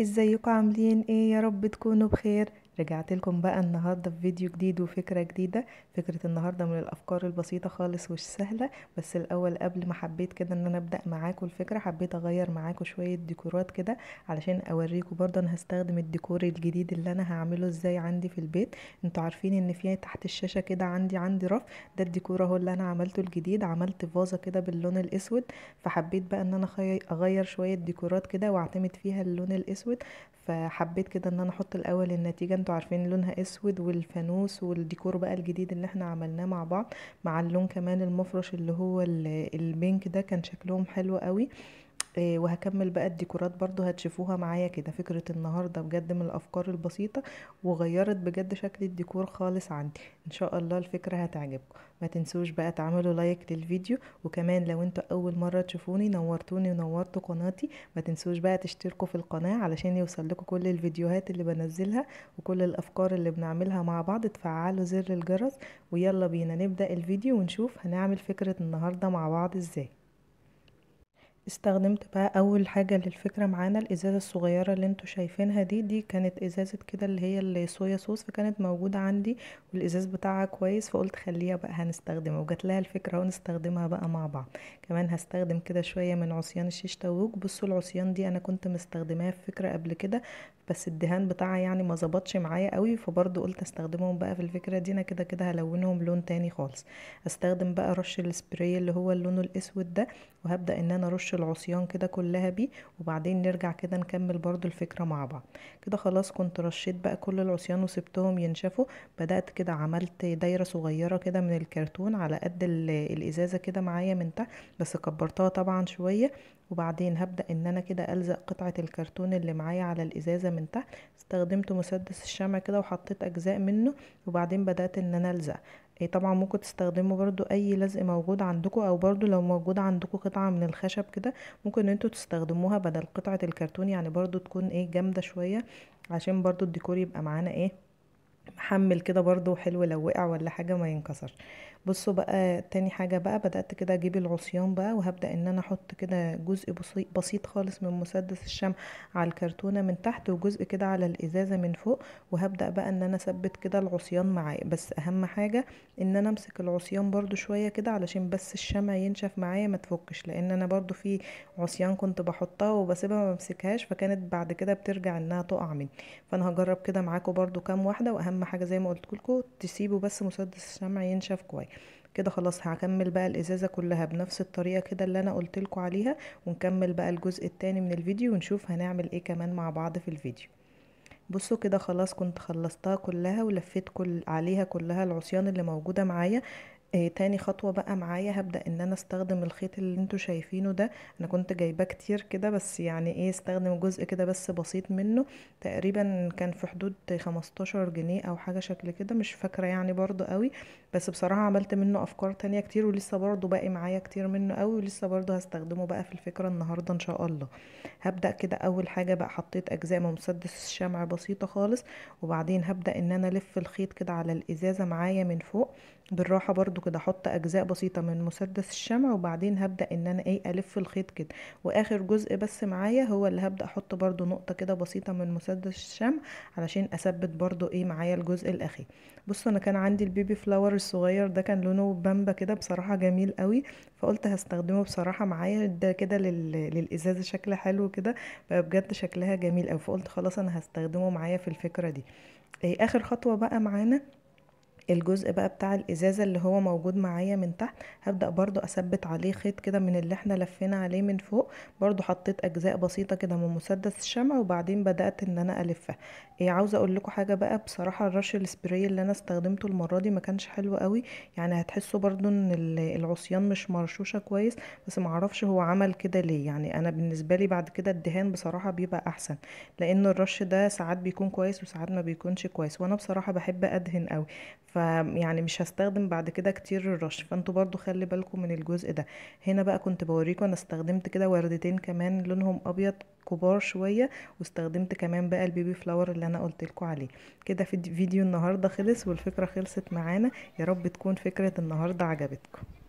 ازيكم عاملين ايه يا رب تكونوا بخير رجعت لكم بقى النهاردة في فيديو جديد وفكرة جديدة فكرة النهاردة من الأفكار البسيطة خالص وش سهلة بس الأول قبل ما حبيت كده ان انا ابدأ معاكم الفكرة حبيت اغير معاكم شوية ديكورات كده علشان اوريكم برضه انا هستخدم الديكور الجديد اللي انا هعمله ازاي عندي في البيت انتوا عارفين ان في تحت الشاشة كده عندي عندي رف ده الديكور اهو اللي انا عملته الجديد عملت فازة كده باللون الاسود فحبيت بقى ان انا اغير شوية ديكورات كده واعتمد فيها اللون الاسود فحبيت كده ان انا احط الاول النتيجه انتوا عارفين لونها اسود والفانوس والديكور بقى الجديد اللي احنا عملناه مع بعض مع اللون كمان المفرش اللي هو البينك ده كان شكلهم حلو قوي آه، وهكمل بقى الديكورات برضو هتشوفوها معايا كده فكرة النهاردة بجد من الأفكار البسيطة وغيرت بجد شكل الديكور خالص عندي إن شاء الله الفكرة هتعجبكم ما تنسوش بقى تعملوا لايك للفيديو وكمان لو انتوا أول مرة تشوفوني نورتوني ونورتوا قناتي ما تنسوش بقى تشتركوا في القناة علشان يوصل لكم كل الفيديوهات اللي بنزلها وكل الأفكار اللي بنعملها مع بعض تفعلوا زر الجرس ويلا بينا نبدأ الفيديو ونشوف هنعمل فكرة النهاردة مع بعض ازاي استخدمت بقى اول حاجة للفكرة معانا الازازة الصغيرة اللي انتوا شايفينها دي دي كانت ازازة كده اللي هي الصويا صوص فكانت موجودة عندي والازاز بتاعها كويس فقلت خليها بقى هنستخدمها وجات لها الفكرة ونستخدمها بقى مع بعض كمان هستخدم كده شوية من عصيان الشيش تاووج بصوا العصيان دي انا كنت مستخدماها في فكرة قبل كده بس الدهان بتاعها يعني ما ظبطش معايا قوي فبرضه قلت استخدمهم بقى في الفكره دي انا كده كده هلونهم لون تاني خالص استخدم بقى رش السبراي اللي هو اللون الاسود ده وهبدا ان انا ارش العصيان كده كلها بيه وبعدين نرجع كده نكمل برضه الفكره مع بعض كده خلاص كنت رشيت بقى كل العصيان وسبتهم ينشفوا بدات كده عملت دايره صغيره كده من الكرتون على قد الازازه كده معايا من تحت بس كبرتها طبعا شويه وبعدين هبدأ ان انا كده ألزق قطعة الكرتون اللي معايا على الازازة من تحت استخدمت مسدس الشمع كده وحطيت اجزاء منه وبعدين بدأت ان انا ألزق إيه، طبعا ممكن تستخدموا برضو اي لزق موجود عندكم او برضو لو موجود عندكم قطعة من الخشب كده ممكن انتوا تستخدموها بدل قطعة الكرتون يعني برضو تكون ايه جامدة شوية عشان برضو الديكور يبقى معانا ايه محمل كده برضو حلو لو وقع ولا حاجة ما ينكسر بصوا بقى تاني حاجة بقى بدأت كده اجيب العصيان بقى وهبدأ ان انا احط كده جزء بسيط, خالص من مسدس الشمع على الكرتونة من تحت وجزء كده على الازازة من فوق وهبدأ بقى ان انا اثبت كده العصيان معايا بس اهم حاجة ان انا امسك العصيان برضو شوية كده علشان بس الشمع ينشف معايا ما تفكش لان انا برضو في عصيان كنت بحطها وبسيبها ما بمسكهاش فكانت بعد كده بترجع انها تقع مني فانا هجرب كده معاكم برضو كام واحدة واهم حاجة زي ما قلت لكم تسيبوا بس مسدس الشمع ينشف كويس كده خلاص هكمل بقى الازازه كلها بنفس الطريقه كده اللي انا قلت لكم عليها ونكمل بقى الجزء التاني من الفيديو ونشوف هنعمل ايه كمان مع بعض في الفيديو بصوا كده خلاص كنت خلصتها كلها ولفيت كل عليها كلها العصيان اللي موجوده معايا آه تاني خطوة بقى معايا هبدأ ان انا استخدم الخيط اللي انتوا شايفينه ده انا كنت جايباه كتير كده بس يعني ايه استخدم جزء كده بس بسيط منه تقريبا كان في حدود 15 جنيه او حاجة شكل كده مش فاكرة يعني برضو قوي بس بصراحة عملت منه أفكار تانية كتير ولسه برضه باقي معايا كتير منه قوي ولسه برضه هستخدمه بقى في الفكرة النهاردة إن شاء الله هبدأ كده أول حاجة بقى حطيت أجزاء من مسدس الشمع بسيطة خالص وبعدين هبدأ إن أنا ألف الخيط كده على الإزازة معايا من فوق بالراحة برضو كده أحط أجزاء بسيطة من مسدس الشمع وبعدين هبدأ إن أنا إيه ألف الخيط كده وآخر جزء بس معايا هو اللي هبدأ أحط برضو نقطة كده بسيطة من مسدس الشمع علشان أثبت برضو إيه معايا الجزء الأخير بصوا أنا كان عندي البيبي فلاور الصغير ده كان لونه بامبا كده بصراحة جميل قوي فقلت هستخدمه بصراحة معايا ده كده للإزازة شكل حلو كده بقى بجد شكلها جميل قوي فقلت خلاص أنا هستخدمه معايا في الفكرة دي إيه، آخر خطوة بقى معانا الجزء بقى بتاع الازازة اللي هو موجود معايا من تحت هبدأ برضو اثبت عليه خيط كده من اللي احنا لفينا عليه من فوق برضو حطيت اجزاء بسيطة كده من مسدس الشمع وبعدين بدأت ان انا الفها إيه عاوزة اقول لكم حاجة بقى بصراحة الرش السبراي اللي انا استخدمته المرة دي ما كانش حلو قوي يعني هتحسوا برضو ان العصيان مش مرشوشة كويس بس معرفش هو عمل كده ليه يعني انا بالنسبة لي بعد كده الدهان بصراحة بيبقى احسن لان الرش ده ساعات بيكون كويس وساعات ما بيكونش كويس وانا بصراحة بحب ادهن قوي فيعني مش هستخدم بعد كده كتير الرش فانتوا برضو خلي بالكم من الجزء ده هنا بقى كنت بوريكم انا استخدمت كده وردتين كمان لونهم ابيض كبار شوية واستخدمت كمان بقى البيبي فلاور اللي انا قلت لكم عليه كده في فيديو النهاردة خلص والفكرة خلصت معانا يا رب تكون فكرة النهاردة عجبتكم